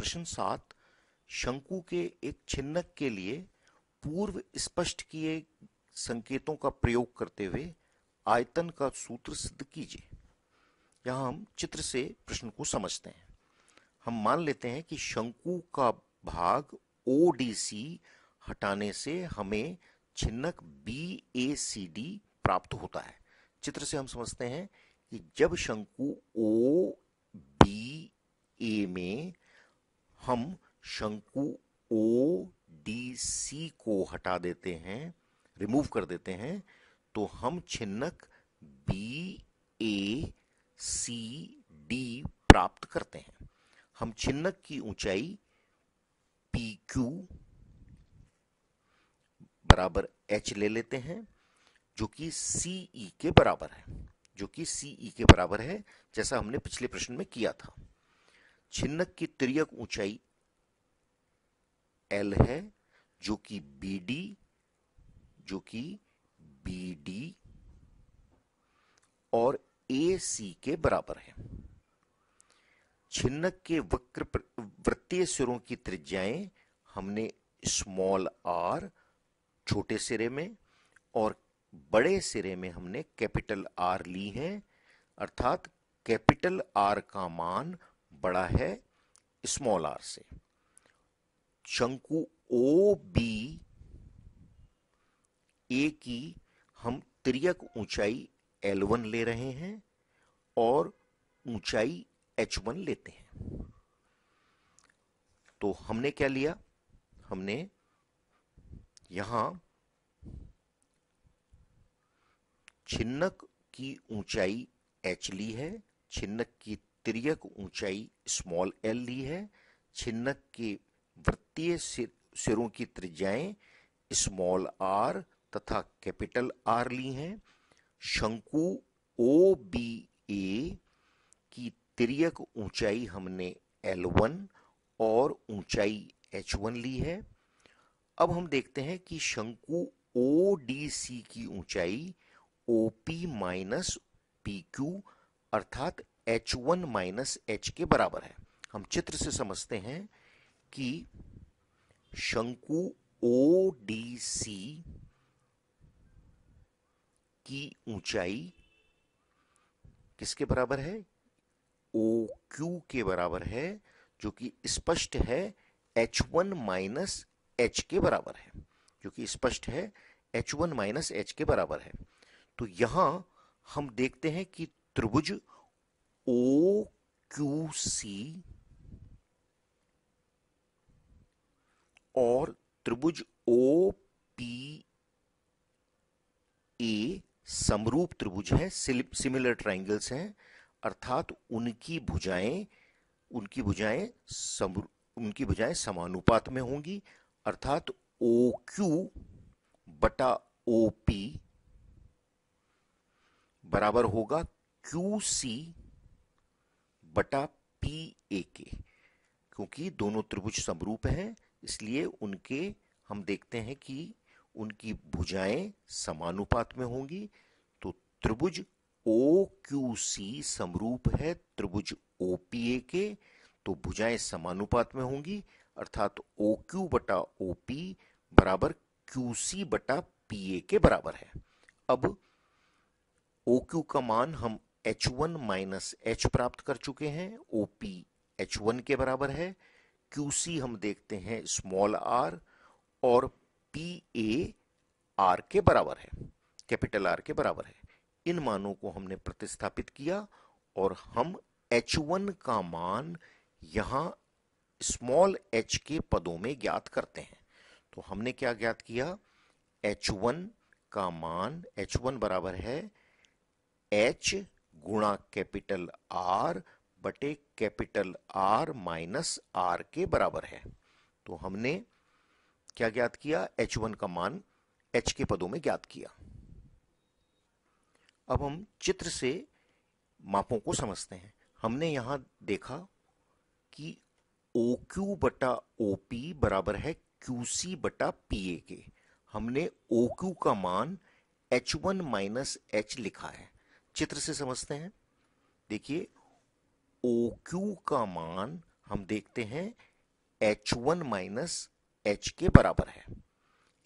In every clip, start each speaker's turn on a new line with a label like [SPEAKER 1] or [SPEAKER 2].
[SPEAKER 1] प्रश्न सात शंकु के एक छिन्नक के लिए पूर्व स्पष्ट किए संकेतों का प्रयोग करते हुए आयतन का सूत्र सिद्ध कीजिए यहां हम चित्र से प्रश्न को समझते हैं हम मान लेते हैं कि शंकु का भाग ओ हटाने से हमें छिन्नक बी ए सी डी प्राप्त होता है चित्र से हम समझते हैं कि जब शंकु ओ बी ए में हम शंकु ओ डी सी को हटा देते हैं रिमूव कर देते हैं तो हम छिन्नक बी ए सी डी प्राप्त करते हैं हम छिन्नक की ऊंचाई पी क्यू बराबर एच ले लेते हैं जो कि सी ई के बराबर है जो कि सी ई के बराबर है जैसा हमने पिछले प्रश्न में किया था छिन्नक की तिरक ऊंचाई एल है जो कि बी डी जो कि बी डी और ए सी के बराबर है छिन्नक के वक्र वृत्तीय सिरों की त्रिज्याएं हमने स्मॉल आर छोटे सिरे में और बड़े सिरे में हमने कैपिटल आर ली हैं अर्थात कैपिटल आर का मान बड़ा है स्मॉल आर से शंकु ओ बी ए की हम त्रियक ऊंचाई L1 ले रहे हैं और ऊंचाई H1 लेते हैं तो हमने क्या लिया हमने यहां छिन्नक की ऊंचाई h ली है छिन्नक की तिरक ऊंचाई स्मॉल एल ली है छिन्नक के वृत्तीय सिर, सिरों की त्रिज्याएं स्मॉल आर तथा कैपिटल आर ली हैं शंकु ओ बी ए की तिरक ऊंचाई हमने एल वन और ऊंचाई एच वन ली है अब हम देखते हैं कि शंकु ओ डी सी की ऊंचाई O P minus P Q अर्थात एच वन माइनस एच के बराबर है हम चित्र से समझते हैं कि शंकु ओ डी सी की ऊंचाई किसके बराबर है ओ क्यू के बराबर है जो कि स्पष्ट है एच वन माइनस एच के बराबर है जो कि स्पष्ट है एच वन माइनस एच के बराबर है तो यहां हम देखते हैं कि त्रिभुज ओ क्यू सी और त्रिभुज ओ पी ए समरूप त्रिभुज है सिमिलर ट्राइंगल्स हैं अर्थात उनकी भुजाएं उनकी भुजाएं सम उनकी भुजाएं समानुपात में होंगी अर्थात ओ क्यू बटा ओ पी बराबर होगा क्यू सी बटा पी ए के क्योंकि दोनों त्रिभुज समरूप हैं इसलिए उनके हम देखते हैं कि उनकी भुजाएं समानुपात में होंगी तो त्रिभुज ओ क्यू सी समरूप है त्रिभुज ओ पी ए के तो भुजाएं समानुपात में होंगी अर्थात ओ क्यू बटा ओ पी बराबर क्यू सी बटा पी ए के बराबर है अब ओ क्यू का मान हम एच वन माइनस एच प्राप्त कर चुके हैं ओ पी एच वन के बराबर है क्यू सी हम देखते हैं स्मॉल आर और पी ए आर के बराबर है कैपिटल आर के बराबर है इन मानों को हमने प्रतिस्थापित किया और हम एच वन का मान यहां स्मॉल एच के पदों में ज्ञात करते हैं तो हमने क्या ज्ञात किया एच वन का मान एच वन बराबर है एच गुणा कैपिटल आर बटे कैपिटल आर माइनस आर के बराबर है तो हमने क्या ज्ञात किया एच वन का मान एच के पदों में ज्ञात किया अब हम चित्र से मापों को समझते हैं हमने यहां देखा कि ओ क्यू बटा ओ पी बराबर है क्यू सी बटा पी ए के हमने ओ क्यू का मान एच वन माइनस एच लिखा है चित्र से समझते हैं देखिए ओ क्यू का मान हम देखते हैं एच वन माइनस एच के बराबर है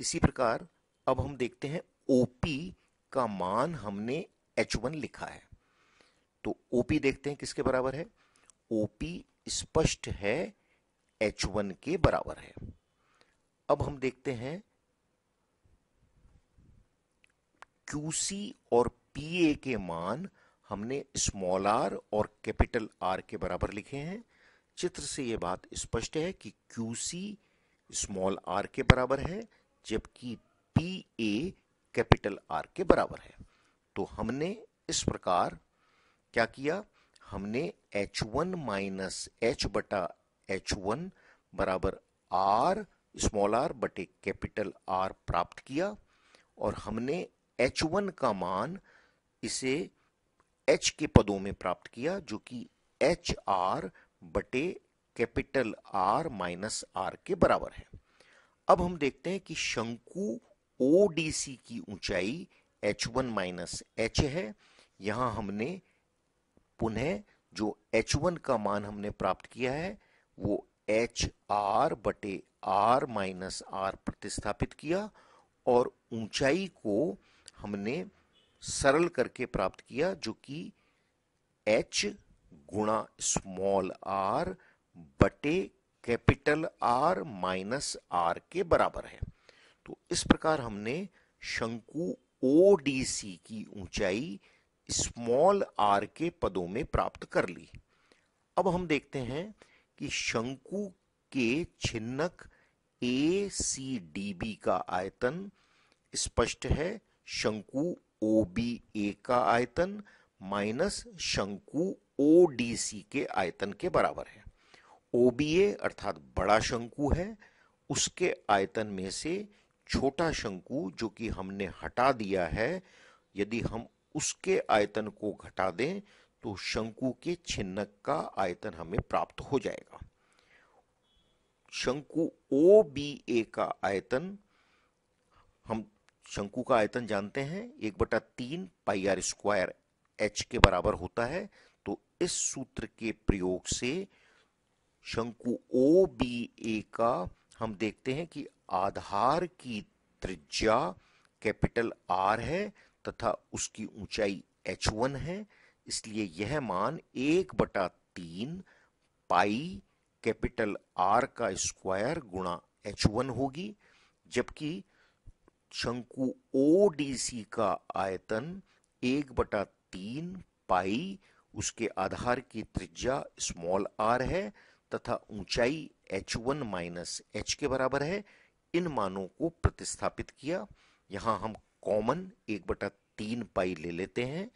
[SPEAKER 1] इसी प्रकार अब हम देखते हैं ओपी का मान हमने एच वन लिखा है तो ओपी देखते हैं किसके बराबर है ओपी स्पष्ट है एच वन के बराबर है अब हम देखते हैं क्यूसी और पी ए के मान हमने स्मॉल आर और कैपिटल आर के बराबर लिखे हैं चित्र से ये बात स्पष्ट है कि क्यू सी स्मॉल आर के बराबर है जबकि पी ए कैपिटल आर के बराबर है तो हमने इस प्रकार क्या किया हमने एच वन माइनस एच बटा एच वन बराबर आर स्मॉल आर बटे कैपिटल आर प्राप्त किया और हमने एच वन का मान इसे एच के पदों में प्राप्त किया जो कि एच आर बटे कैपिटल आर माइनस आर के बराबर है अब हम देखते हैं कि शंकु ओ की ऊंचाई एच वन माइनस एच है यहां हमने पुनः जो एच वन का मान हमने प्राप्त किया है वो एच आर बटे आर माइनस आर प्रतिस्थापित किया और ऊंचाई को हमने सरल करके प्राप्त किया जो कि एच गुणा स्मॉल आर बटे कैपिटल आर माइनस आर के बराबर है तो इस प्रकार हमने शंकु सी की ऊंचाई स्मॉल आर के पदों में प्राप्त कर ली अब हम देखते हैं कि शंकु के छिन्नक ए सी डी बी का आयतन स्पष्ट है शंकु ओ बी ए का आयतन माइनस शंकु ओ डी सी के आयतन के बराबर है ओ बी ए अर्थात बड़ा शंकु है उसके आयतन में से छोटा शंकु जो कि हमने हटा दिया है यदि हम उसके आयतन को घटा दें तो शंकु के छिन्नक का आयतन हमें प्राप्त हो जाएगा शंकु ओ बी ए का आयतन हम शंकु का आयतन जानते हैं एक बटा तीन पाई आर स्क्वायर एच के बराबर होता है तो इस सूत्र के प्रयोग से शंकु ओ बी ए का हम देखते हैं कि आधार की त्रिज्या कैपिटल आर है तथा उसकी ऊंचाई एच वन है इसलिए यह मान एक बटा तीन पाई कैपिटल आर का स्क्वायर गुणा एच वन होगी जबकि शंकु ओ डी सी का आयतन एक बटा तीन पाई उसके आधार की त्रिज्या स्मॉल आर है तथा ऊंचाई एच वन माइनस एच के बराबर है इन मानों को प्रतिस्थापित किया यहाँ हम कॉमन एक बटा तीन पाई ले लेते हैं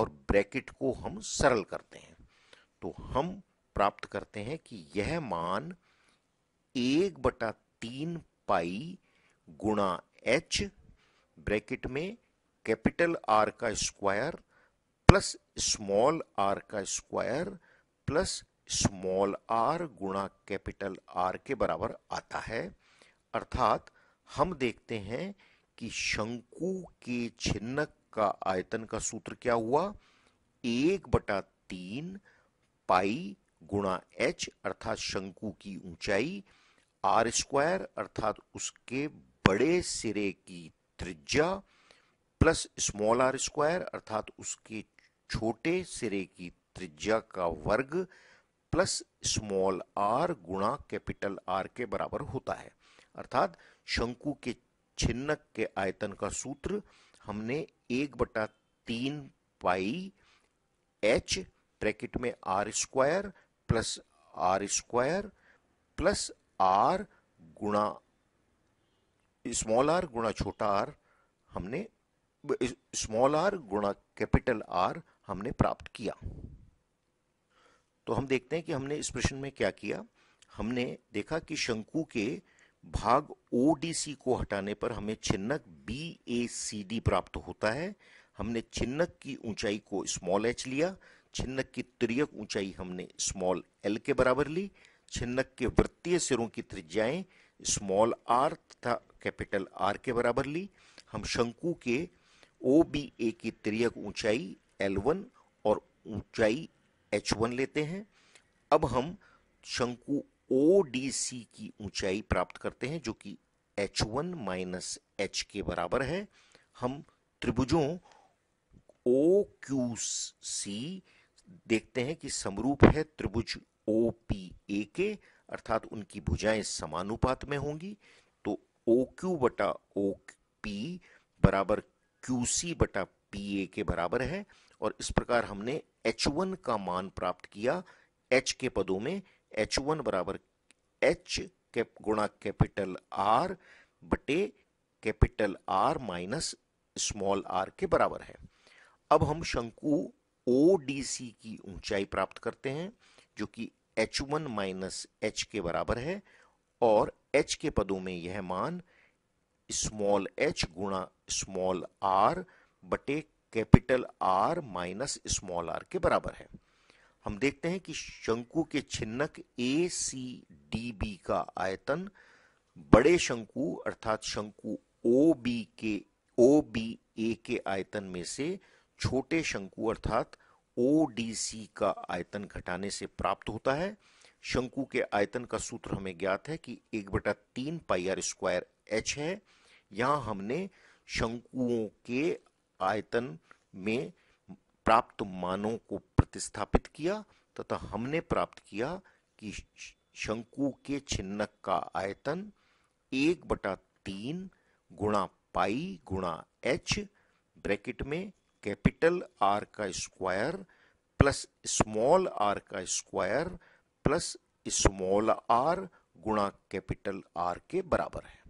[SPEAKER 1] और ब्रैकेट को हम सरल करते हैं तो हम प्राप्त करते हैं कि यह मान एक बटा तीन पाई गुणा एच ब्रैकेट में कैपिटल आर का स्क्वायर प्लस स्मॉल आर का स्क्वायर प्लस स्मॉल आर गुणा कैपिटल आर के बराबर आता है अर्थात हम देखते हैं कि शंकु के छिन्नक का आयतन का सूत्र क्या हुआ एक बटा तीन पाई गुणा एच अर्थात शंकु की ऊंचाई आर स्क्वायर अर्थात उसके बड़े सिरे की त्रिज्या प्लस स्मॉल आर स्क्वायर अर्थात उसके छोटे सिरे की त्रिज्या का वर्ग प्लस स्मॉल आर गुणा कैपिटल आर के बराबर होता है अर्थात शंकु के छिन्नक के आयतन का सूत्र हमने एक बटा तीन पाई एच ब्रैकेट में R square plus R square plus R गुणा स्मॉल आर गुणा छोटा आर हमने स्मॉल आर गुणा कैपिटल आर हमने प्राप्त किया तो हम देखते हैं कि हमने इस प्रश्न में क्या किया हमने देखा कि शंकु के भाग ODC को हटाने पर हमें छिन्नक डी प्राप्त होता है हमने छिन्नक की ऊंचाई को स्मॉल एच लिया छिन्नक की त्रियक ऊंचाई हमने स्मॉल एल के बराबर ली छिन्नक के वृत्तीय सिरों की त्रिज्याएं स्मॉल आर तथा कैपिटल आर के बराबर ली हम शंकु के ओ बी ए की त्रियक ऊंचाई एल वन और ऊंचाई एच वन लेते हैं अब हम शंकु ओ डी सी की ऊंचाई प्राप्त करते हैं जो कि एच वन माइनस एच के बराबर है हम त्रिभुजों ओ क्यू सी देखते हैं कि समरूप है त्रिभुज ओ पी ए के अर्थात उनकी भुजाएं समानुपात में होंगी तो ओ क्यू बटा ओ पी बराबर क्यू सी बटा पी ए के बराबर है और इस प्रकार हमने एच वन का मान प्राप्त किया एच के पदों में एच वन बराबर एच कैप गुणा कैपिटल आर बटे capital R minus small r के बराबर है अब हम शंकु ओ डी सी की ऊंचाई प्राप्त करते हैं जो कि एच वन माइनस एच के बराबर है और एच के पदों में यह मान स्मॉल एच गुणा स्मॉल आर बटे capital R minus small r के बराबर है हम देखते हैं कि शंकु के छिन्नक ए सी डी बी का आयतन बड़े शंकु अर्थात शंकु ओ बी के ओ बी ए के आयतन में से छोटे शंकु अर्थात ओडीसी का आयतन घटाने से प्राप्त होता है शंकु के आयतन का सूत्र हमें ज्ञात है कि एक बटा तीन पाई स्क्वायर एच है यहां हमने शंकुओं के आयतन में प्राप्त मानों को प्रतिस्थापित किया तथा हमने प्राप्त किया कि शंकु के छिन्नक का आयतन एक बटा तीन गुणा पाई गुणा एच ब्रैकेट में कैपिटल आर का स्क्वायर प्लस स्मॉल आर का स्क्वायर प्लस स्मॉल आर गुणा कैपिटल आर के बराबर है